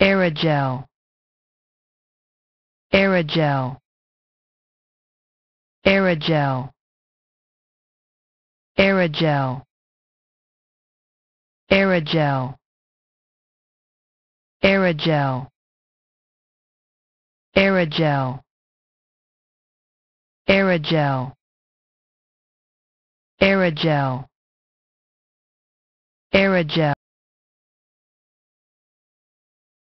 Aerogel Aerogel Aerogel Aerogel Aerogel Aerogel Aerogel Aerogel Aerogel Aerogel